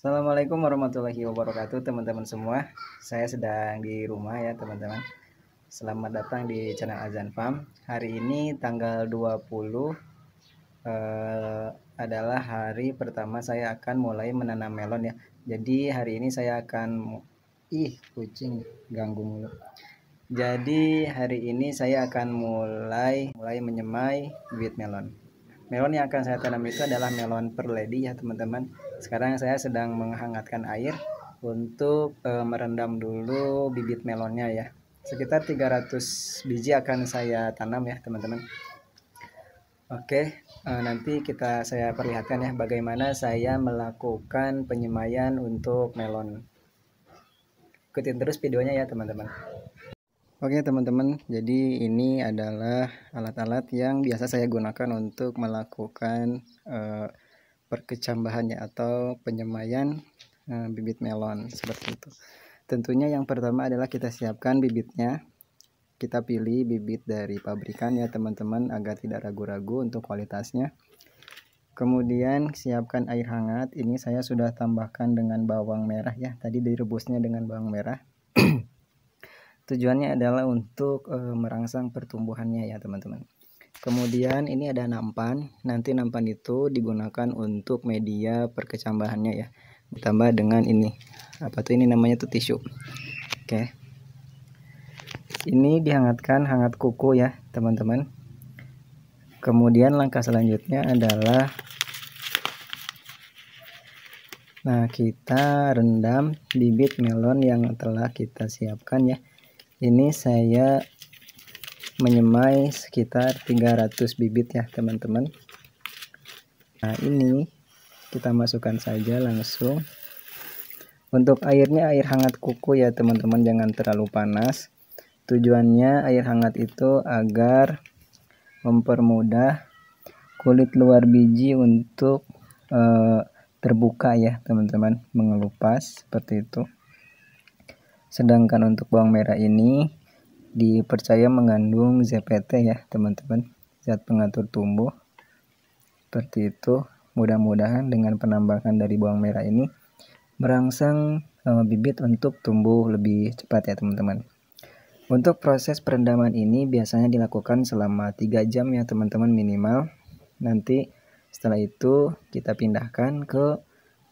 Assalamualaikum warahmatullahi wabarakatuh teman-teman semua Saya sedang di rumah ya teman-teman Selamat datang di channel Azan Farm Hari ini tanggal 20 eh, adalah hari pertama saya akan mulai menanam melon ya Jadi hari ini saya akan Ih kucing ganggu mulu Jadi hari ini saya akan mulai mulai menyemai bibit melon Melon yang akan saya tanam itu adalah melon perledi ya teman-teman sekarang saya sedang menghangatkan air untuk e, merendam dulu bibit melonnya ya. Sekitar 300 biji akan saya tanam ya, teman-teman. Oke, e, nanti kita saya perlihatkan ya bagaimana saya melakukan penyemayan untuk melon. Ikutin terus videonya ya, teman-teman. Oke teman-teman, jadi ini adalah alat-alat yang biasa saya gunakan untuk melakukan uh, perkecambahannya atau penyemaian e, eh, bibit melon seperti itu. Tentunya yang pertama adalah kita siapkan bibitnya. Kita pilih bibit dari pabrikan ya teman-teman agar tidak ragu-ragu untuk kualitasnya. Kemudian siapkan air hangat. Ini saya sudah tambahkan dengan bawang merah ya. Tadi direbusnya dengan bawang merah. Tujuannya adalah untuk e, merangsang pertumbuhannya ya teman-teman. Kemudian ini ada nampan. Nanti nampan itu digunakan untuk media perkecambahannya ya. Ditambah dengan ini. Apa tuh ini namanya tuh tisu. Oke. Ini dihangatkan hangat kuku ya, teman-teman. Kemudian langkah selanjutnya adalah Nah, kita rendam bibit melon yang telah kita siapkan ya. Ini saya menyemai sekitar 300 bibit ya teman-teman nah ini kita masukkan saja langsung untuk airnya air hangat kuku ya teman-teman jangan terlalu panas tujuannya air hangat itu agar mempermudah kulit luar biji untuk e, terbuka ya teman-teman mengelupas seperti itu sedangkan untuk bawang merah ini dipercaya mengandung ZPT ya teman-teman zat pengatur tumbuh seperti itu mudah-mudahan dengan penambahan dari bawang merah ini merangsang uh, bibit untuk tumbuh lebih cepat ya teman-teman untuk proses perendaman ini biasanya dilakukan selama 3 jam ya teman-teman minimal nanti setelah itu kita pindahkan ke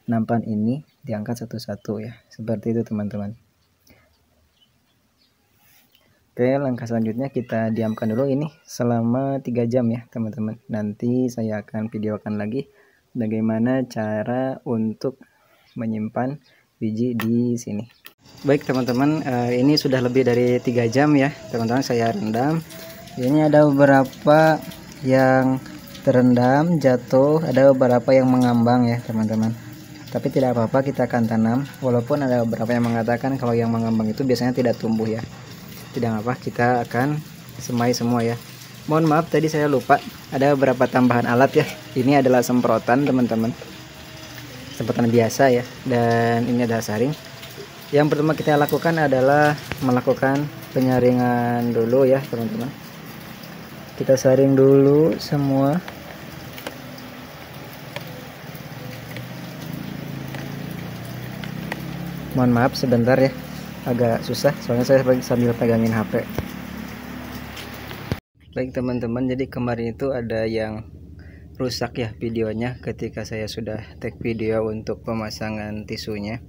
nampan ini diangkat satu-satu ya seperti itu teman-teman Oke, langkah selanjutnya kita diamkan dulu ini selama 3 jam ya, teman-teman. Nanti saya akan videokan lagi bagaimana cara untuk menyimpan biji di sini. Baik, teman-teman, eh, ini sudah lebih dari 3 jam ya, teman-teman. Saya rendam. Ini ada beberapa yang terendam, jatuh, ada beberapa yang mengambang ya, teman-teman tapi tidak apa-apa kita akan tanam walaupun ada beberapa yang mengatakan kalau yang mengambang itu biasanya tidak tumbuh ya tidak apa kita akan semai semua ya mohon maaf tadi saya lupa ada beberapa tambahan alat ya ini adalah semprotan teman-teman semprotan biasa ya dan ini adalah saring yang pertama kita lakukan adalah melakukan penyaringan dulu ya teman-teman kita saring dulu semua mohon maaf sebentar ya agak susah soalnya saya sambil pegangin HP baik teman-teman jadi kemarin itu ada yang rusak ya videonya ketika saya sudah take video untuk pemasangan tisunya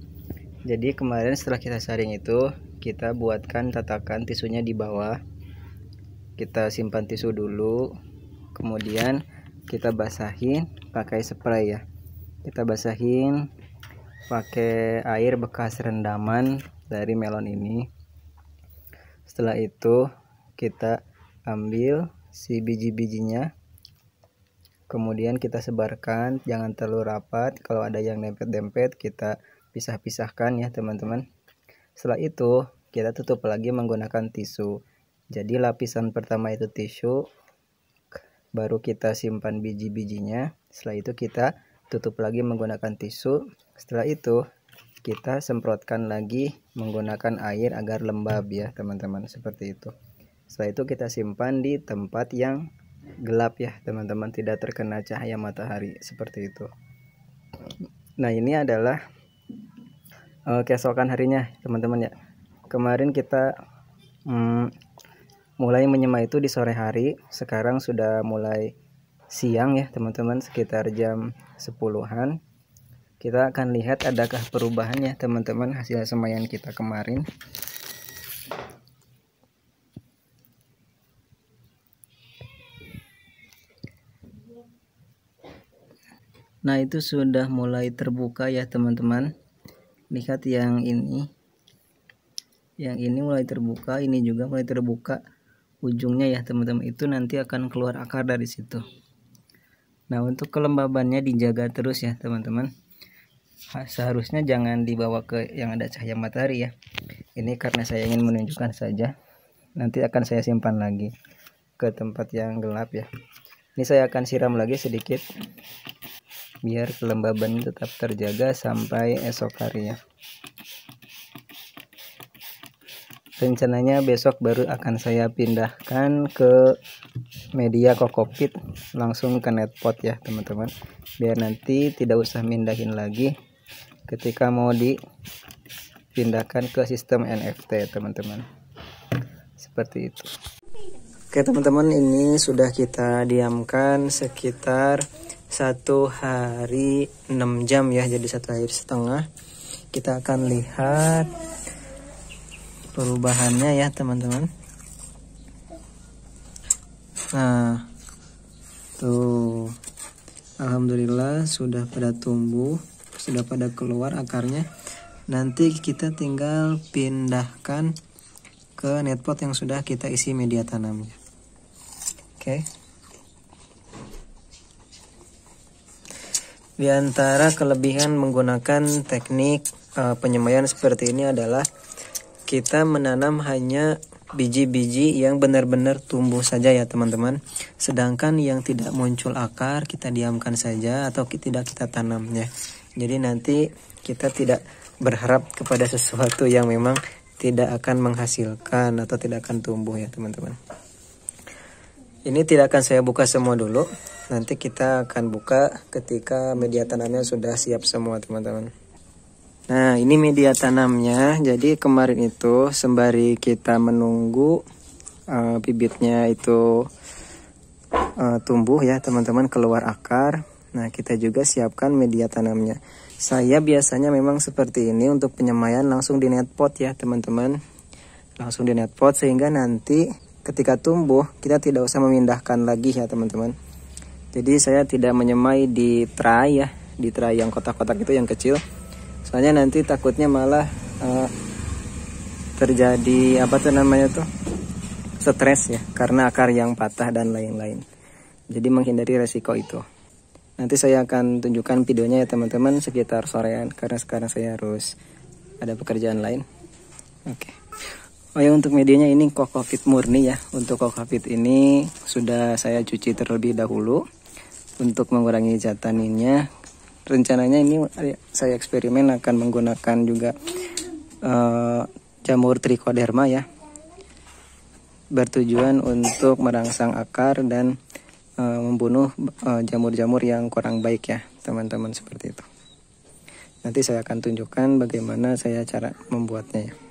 jadi kemarin setelah kita saring itu kita buatkan tatakan tisunya di bawah kita simpan tisu dulu kemudian kita basahin pakai spray ya kita basahin pakai air bekas rendaman dari melon ini setelah itu kita ambil si biji-bijinya kemudian kita sebarkan jangan terlalu rapat kalau ada yang dempet-dempet kita pisah-pisahkan ya teman-teman setelah itu kita tutup lagi menggunakan tisu jadi lapisan pertama itu tisu baru kita simpan biji-bijinya setelah itu kita tutup lagi menggunakan tisu setelah itu kita semprotkan lagi menggunakan air agar lembab ya teman-teman seperti itu setelah itu kita simpan di tempat yang gelap ya teman-teman tidak terkena cahaya matahari seperti itu nah ini adalah uh, keesokan harinya teman-teman ya kemarin kita um, mulai menyemai itu di sore hari sekarang sudah mulai siang ya teman-teman sekitar jam 10 kita akan lihat adakah perubahannya teman-teman hasil semayan kita kemarin Nah itu sudah mulai terbuka ya teman-teman Lihat yang ini Yang ini mulai terbuka Ini juga mulai terbuka Ujungnya ya teman-teman Itu nanti akan keluar akar dari situ Nah untuk kelembabannya dijaga terus ya teman-teman Ah, seharusnya jangan dibawa ke yang ada cahaya matahari ya ini karena saya ingin menunjukkan saja nanti akan saya simpan lagi ke tempat yang gelap ya ini saya akan siram lagi sedikit biar kelembaban tetap terjaga sampai esok hari ya rencananya besok baru akan saya pindahkan ke media kokopit langsung ke netpot ya teman-teman biar nanti tidak usah mindahin lagi ketika mau dipindahkan ke sistem NFT teman-teman seperti itu Oke teman-teman ini sudah kita diamkan sekitar satu hari 6 jam ya jadi satu hari setengah kita akan lihat perubahannya ya teman-teman nah tuh Alhamdulillah sudah pada tumbuh sudah pada keluar akarnya nanti kita tinggal pindahkan ke netpot yang sudah kita isi media tanamnya oke okay. di antara kelebihan menggunakan teknik uh, penyemaian seperti ini adalah kita menanam hanya biji-biji yang benar-benar tumbuh saja ya teman-teman sedangkan yang tidak muncul akar kita diamkan saja atau tidak kita tanamnya jadi nanti kita tidak berharap kepada sesuatu yang memang tidak akan menghasilkan atau tidak akan tumbuh ya teman-teman. Ini tidak akan saya buka semua dulu. Nanti kita akan buka ketika media tanamnya sudah siap semua teman-teman. Nah ini media tanamnya. Jadi kemarin itu sembari kita menunggu uh, bibitnya itu uh, tumbuh ya teman-teman keluar akar Nah, kita juga siapkan media tanamnya. Saya biasanya memang seperti ini untuk penyemaian langsung di net pot ya, teman-teman. Langsung di net pot sehingga nanti ketika tumbuh kita tidak usah memindahkan lagi ya, teman-teman. Jadi saya tidak menyemai di tray ya, di tray yang kotak-kotak itu yang kecil. Soalnya nanti takutnya malah uh, terjadi apa tuh namanya tuh stres ya karena akar yang patah dan lain-lain. Jadi menghindari resiko itu. Nanti saya akan tunjukkan videonya ya teman-teman sekitar sorean karena sekarang saya harus ada pekerjaan lain. Oke. Okay. Oh ya untuk medianya ini kokofit murni ya. Untuk kokofit ini sudah saya cuci terlebih dahulu untuk mengurangi cataninnya. Rencananya ini eh, saya eksperimen akan menggunakan juga uh, jamur trichoderma ya. Bertujuan untuk merangsang akar dan Eh, membunuh eh, jamur-jamur yang kurang baik ya teman-teman seperti itu nanti saya akan tunjukkan bagaimana saya cara membuatnya ya.